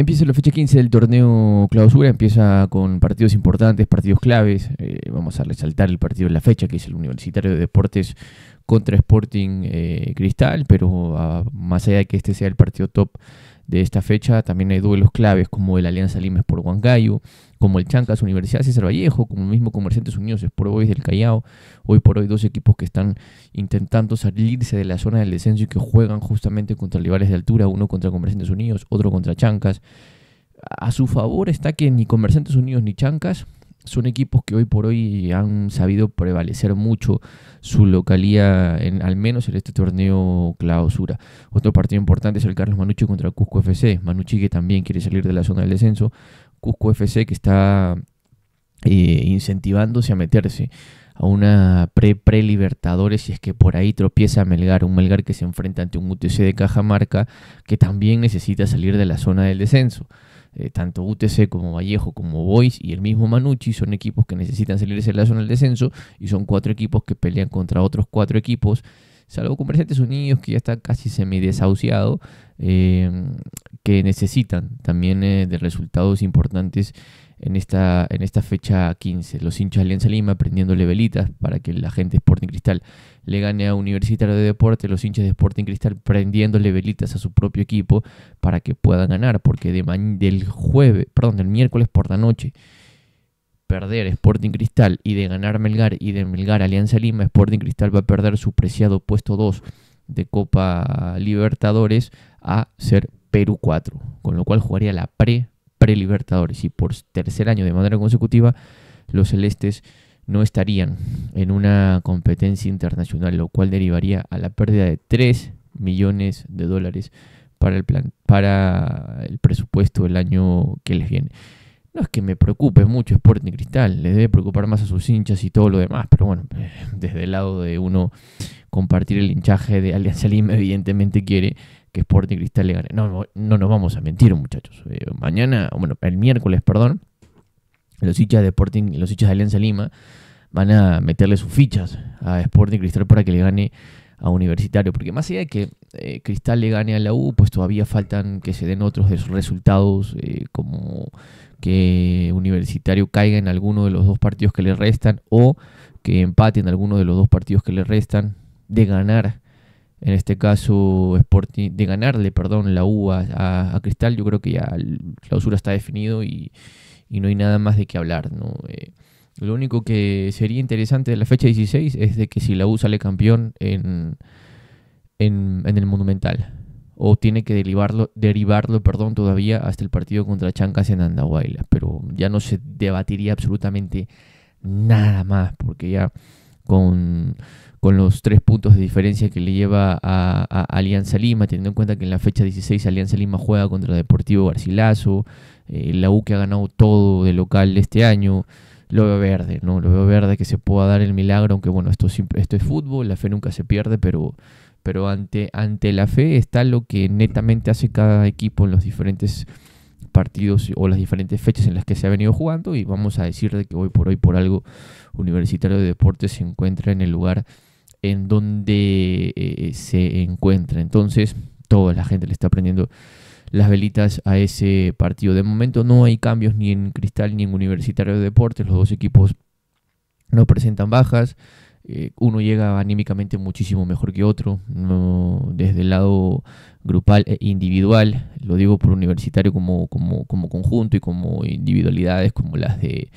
Empieza la fecha 15 del torneo clausura, empieza con partidos importantes, partidos claves. Eh, vamos a resaltar el partido de la fecha, que es el Universitario de Deportes contra Sporting eh, Cristal, pero ah, más allá de que este sea el partido top de esta fecha también hay duelos claves como el Alianza Limes por Huancayo, como el Chancas Universidad César Vallejo, como el mismo Comerciantes Unidos por hoy del Callao. Hoy por hoy dos equipos que están intentando salirse de la zona del descenso y que juegan justamente contra rivales de altura, uno contra Comerciantes Unidos, otro contra Chancas. A su favor está que ni Comerciantes Unidos ni Chancas son equipos que hoy por hoy han sabido prevalecer mucho su localía, en, al menos en este torneo clausura. Otro partido importante es el Carlos Manucci contra Cusco FC. Manucci que también quiere salir de la zona del descenso. Cusco FC que está eh, incentivándose a meterse a una pre-libertadores y si es que por ahí tropieza Melgar, un Melgar que se enfrenta ante un UTC de Cajamarca que también necesita salir de la zona del descenso. Eh, tanto UTC como Vallejo como Boys y el mismo Manucci son equipos que necesitan salirse de la zona del descenso y son cuatro equipos que pelean contra otros cuatro equipos salvo Presentes Unidos, que ya está casi semidesahuciado, eh, que necesitan también eh, de resultados importantes en esta, en esta fecha 15. Los hinchas de Alianza Lima prendiéndole velitas para que la gente Sporting Cristal le gane a Universitario de Deporte, los hinchas de Sporting Cristal prendiéndole velitas a su propio equipo para que puedan ganar, porque de del jueves, perdón, del miércoles por la noche perder Sporting Cristal y de ganar Melgar y de Melgar Alianza Lima, Sporting Cristal va a perder su preciado puesto 2 de Copa Libertadores a ser Perú 4, con lo cual jugaría la pre pre-Libertadores y por tercer año de manera consecutiva los celestes no estarían en una competencia internacional, lo cual derivaría a la pérdida de 3 millones de dólares para el, plan, para el presupuesto del año que les viene. No es que me preocupe mucho Sporting Cristal, les debe preocupar más a sus hinchas y todo lo demás, pero bueno, desde el lado de uno compartir el hinchaje de Alianza Lima, evidentemente quiere que Sporting Cristal le gane. No, no nos vamos a mentir, muchachos. Eh, mañana, bueno, el miércoles, perdón, los hinchas de Sporting, los hinchas de Alianza Lima, van a meterle sus fichas a Sporting Cristal para que le gane a Universitario. Porque más allá de que eh, Cristal le gane a la U, pues todavía faltan que se den otros de sus resultados, eh, como que Universitario caiga en alguno de los dos partidos que le restan o que empate en alguno de los dos partidos que le restan de ganar. En este caso, Sporting, de ganarle, perdón, la U a, Cristal, yo creo que ya la clausura está definido y, y no hay nada más de qué hablar, ¿no? Eh, lo único que sería interesante de la fecha 16 es de que si la U sale campeón en, en, el Monumental o tiene que derivarlo, derivarlo perdón, todavía hasta el partido contra Chancas en Andahuayla, pero ya no se debatiría absolutamente nada más porque ya con, los tres puntos de diferencia que le lleva a, Alianza Lima, teniendo en cuenta que en la fecha 16 Alianza Lima juega contra Deportivo Garcilaso, eh, la U que ha ganado todo de local este año, lo veo verde, ¿no? Lo veo verde que se pueda dar el milagro, aunque bueno, esto, esto es fútbol, la fe nunca se pierde, pero, pero ante, ante la fe está lo que netamente hace cada equipo en los diferentes partidos o las diferentes fechas en las que se ha venido jugando y vamos a decir de que hoy por hoy por algo Universitario de Deportes se encuentra en el lugar en donde eh, eh, se encuentra. Entonces, toda la gente le está prendiendo las velitas a ese partido. De momento no hay cambios ni en Cristal ni en Universitario de Deportes. Los dos equipos no presentan bajas. Eh, uno llega anímicamente muchísimo mejor que otro, no, desde el lado grupal e individual, lo digo por universitario como, como, conjunto y como individualidades como las de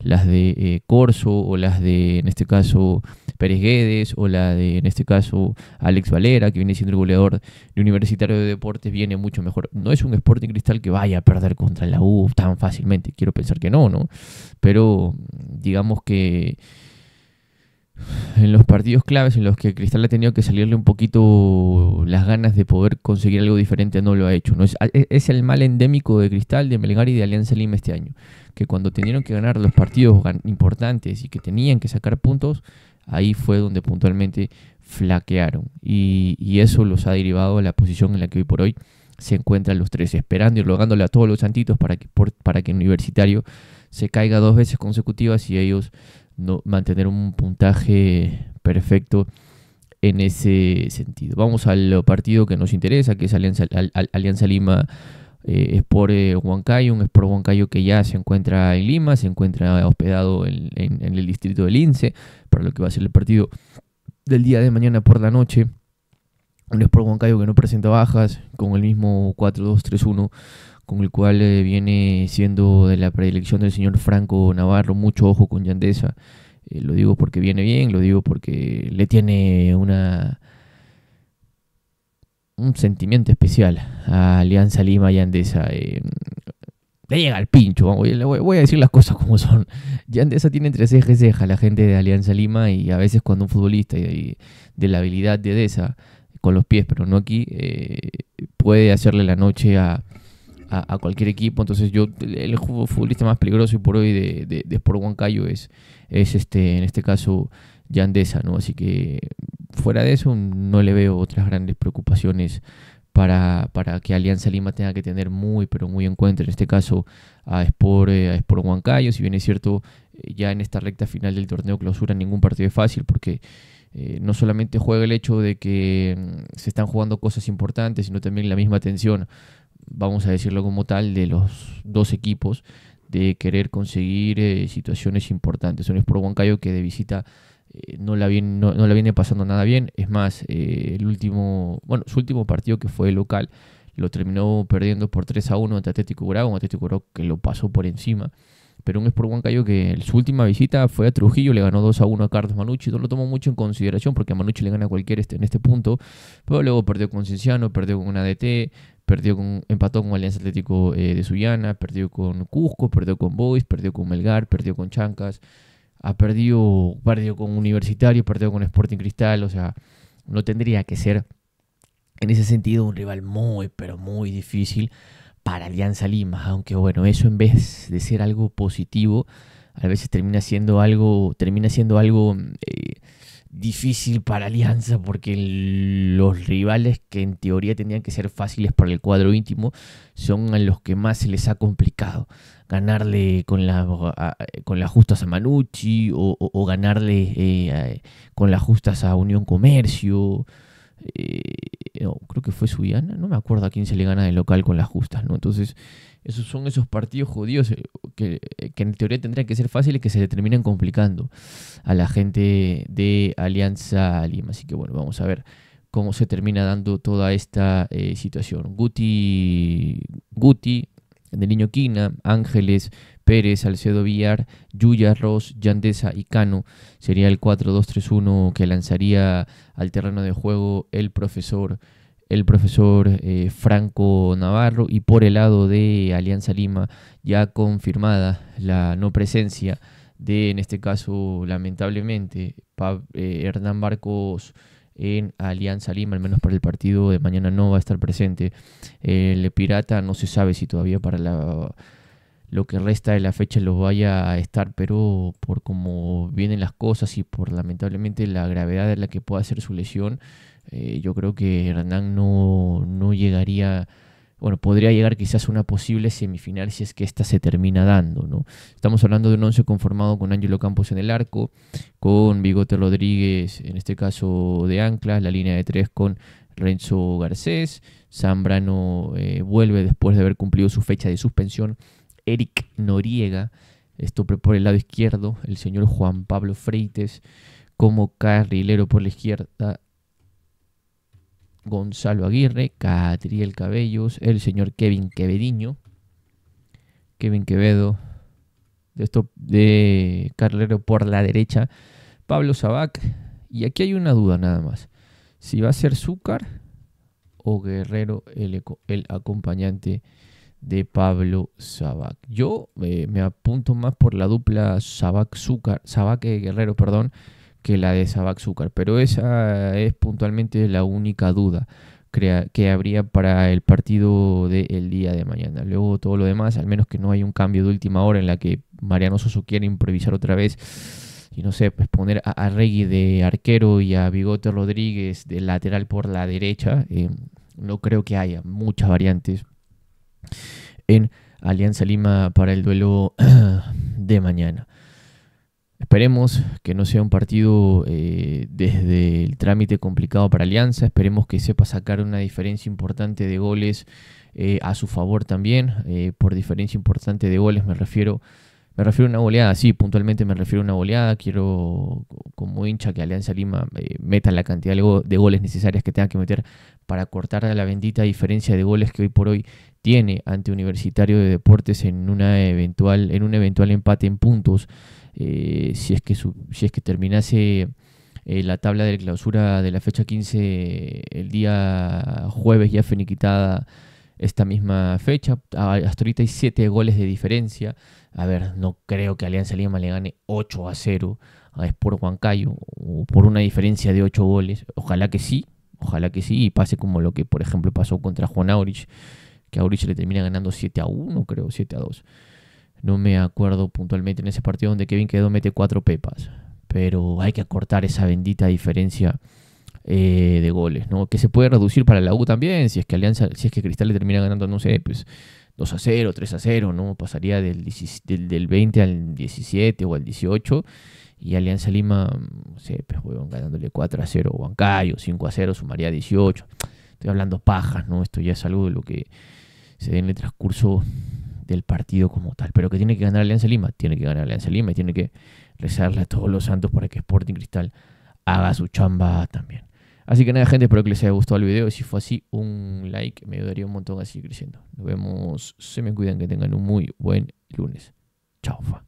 las de eh, Corso o las de, en este caso, Pérez Guedes o la de, en este caso, Alex Valera, que viene siendo el goleador de Universitario de Deportes, viene mucho mejor. No es un Sporting Cristal que vaya a perder contra la U tan fácilmente, quiero pensar que no, ¿no? Pero digamos que en los partidos claves en los que Cristal ha tenido que salirle un poquito las ganas de poder conseguir algo diferente, no lo ha hecho. Es, el mal endémico de Cristal, de Melgar y de Alianza Lima este año. Que cuando tenían que ganar los partidos importantes y que tenían que sacar puntos, ahí fue donde puntualmente flaquearon. Y, eso los ha derivado a la posición en la que hoy por hoy se encuentran los tres, esperando y rogándole a todos los santitos para que, para que Universitario se caiga dos veces consecutivas y ellos no, mantener un puntaje perfecto en ese sentido. Vamos al partido que nos interesa, que es Alianza, Alianza Lima eh, Sport eh, Huancayo, un Sport Huancayo que ya se encuentra en Lima, se encuentra hospedado en, el distrito del INSE, para lo que va a ser el partido del día de mañana por la noche. Un Sport Huancayo que no presenta bajas, con el mismo 4-2-3-1 con el cual eh, viene siendo de la predilección del señor Franco Navarro, mucho ojo con Yandesa. Eh, lo digo porque viene bien, lo digo porque le tiene una un sentimiento especial a Alianza Lima y Andesa. Eh, le llega al pincho, voy a decir las cosas como son. Yandesa tiene entre ejes la gente de Alianza Lima y a veces cuando un futbolista de la habilidad de Deza, con los pies, pero no aquí, eh, puede hacerle la noche a, a, cualquier equipo. Entonces yo, el futbolista más peligroso y por hoy de, de, Sport Huancayo es, es este, en este caso Yandesa, ¿no? Así que fuera de eso no le veo otras grandes preocupaciones para, para, que Alianza Lima tenga que tener muy, pero muy en cuenta, en este caso a Sport, eh, a Sport Huancayo, si bien es cierto, eh, ya en esta recta final del torneo clausura ningún partido es fácil porque... Eh, no solamente juega el hecho de que mm, se están jugando cosas importantes, sino también la misma tensión vamos a decirlo como tal, de los dos equipos de querer conseguir eh, situaciones importantes. Un Sport Huancayo que de visita eh, no, la viene, no, viene pasando nada bien. Es más, eh, el último, bueno, su último partido que fue local lo terminó perdiendo por 3 a 1 ante Atlético Grau, un Atlético Grau que lo pasó por encima pero un Sport cayó que en su última visita fue a Trujillo, le ganó 2 a 1 a Carlos Manucci. No lo tomó mucho en consideración porque a Manucci le gana a cualquier este, en este punto, pero luego perdió con Cienciano, perdió con una DT, perdió con, empató con Alianza Atlético eh, de Sullana, perdió con Cusco, perdió con Boys, perdió con Melgar, perdió con Chancas, ha perdido, perdió con Universitario, perdió con Sporting Cristal, o sea, no tendría que ser en ese sentido un rival muy, pero muy difícil para Alianza Lima, aunque bueno, eso en vez de ser algo positivo, a veces termina siendo algo, termina siendo algo mm, eh, difícil para Alianza porque los rivales que en teoría tendrían que ser fáciles para el cuadro íntimo son a los que más se les ha complicado ganarle con la, con las justas a Manucci o, ganarle eh, con las justas a Unión Comercio no, eh, oh, creo que fue Suyana, no me acuerdo a quién se le gana de local con las justas, ¿no? Entonces, esos son esos partidos jodidos eh, eh, que, en teoría tendrían que ser fáciles que se le terminan complicando a la gente de Alianza Lima. Así que bueno, vamos a ver cómo se termina dando toda esta situación. Guti, Guti, de Niño Quina, Ángeles, Pérez, Alcedo Villar, Yuya, Ross, Yandesa y Cano. Sería el 4-2-3-1 que lanzaría al terreno de juego el profesor el profesor eh, Franco Navarro y por el lado de Alianza Lima ya confirmada la no presencia de, en este caso, lamentablemente, eh, Hernán Barcos en Alianza Lima, al menos para el partido de mañana no va a estar presente. El Pirata no se sabe si todavía para lo que resta de la fecha lo vaya a estar, pero por cómo vienen las cosas y por lamentablemente la gravedad de la que pueda ser su lesión, eh, yo creo que Hernán no, no llegaría bueno, podría llegar quizás una posible semifinal si es que esta se termina dando, ¿no? Estamos hablando de un once conformado con Ángelo Campos en el arco, con Bigote Rodríguez, en este caso de anclas, la línea de tres con Renzo Garcés, Zambrano eh, vuelve después de haber cumplido su fecha de suspensión, Eric Noriega, esto por el lado izquierdo, el señor Juan Pablo Freites como carrilero por la izquierda, Gonzalo Aguirre, Catriel Cabellos, el señor Kevin Quevediño, Kevin Quevedo, de, esto, de Carlero por la derecha, Pablo Sabac. Y aquí hay una duda nada más. Si va a ser Zúcar o Guerrero el, el acompañante de Pablo Sabac. Yo eh, me apunto más por la dupla Sabac-Guerrero, perdón, que la de sabac azúcar, pero esa es puntualmente la única duda que habría para el partido del día de mañana. Luego todo lo demás, al menos que no haya un cambio de última hora en la que Mariano Soso quiera improvisar otra vez y no sé, pues poner a, Regui de arquero y a Bigote Rodríguez de lateral por la derecha, eh, no creo que haya muchas variantes en Alianza Lima para el duelo de mañana. Esperemos que no sea un partido eh, desde el trámite complicado para Alianza, esperemos que sepa sacar una diferencia importante de goles eh, a su favor también, eh, por diferencia importante de goles me refiero me refiero a una goleada, sí, puntualmente me refiero a una goleada. Quiero, como hincha, que Alianza Lima meta la cantidad de goles necesarias que tenga que meter para cortar la bendita diferencia de goles que hoy por hoy tiene ante Universitario de Deportes en, una eventual, en un eventual empate en puntos eh, si, es que si es que terminase eh, la tabla de clausura de la fecha 15 el día jueves ya finiquitada esta misma fecha. Hasta ahorita hay 7 goles de diferencia. A ver, no creo que Alianza Lima le gane 8 a 0 a ah, Sport Huancayo o por una diferencia de 8 goles. Ojalá que sí, ojalá que sí y pase como lo que por ejemplo pasó contra Juan Aurich, que Aurich le termina ganando 7 a 1, creo, 7 a 2. No me acuerdo puntualmente en ese partido donde Kevin quedó mete cuatro pepas. Pero hay que acortar esa bendita diferencia eh, de goles, ¿no? Que se puede reducir para la U también, si es que Alianza, si es que Cristal le termina ganando, no sé, pues 2 a 0, 3 a 0, ¿no? Pasaría del, del, 20 al 17 o al 18. Y Alianza Lima, no sé, pues, ganándole 4 a 0 Huancayo, 5 a 0, sumaría 18. Estoy hablando pajas, ¿no? Esto ya es algo de lo que se dé en el transcurso del partido como tal. Pero que tiene que ganar Alianza Lima, tiene que ganar Alianza Lima y tiene que rezarle a todos los santos para que Sporting Cristal haga su chamba también. Así que nada, gente, espero que les haya gustado el video. Si fue así, un like me ayudaría un montón a seguir creciendo. Nos vemos, se me cuidan, que tengan un muy buen lunes. Chao,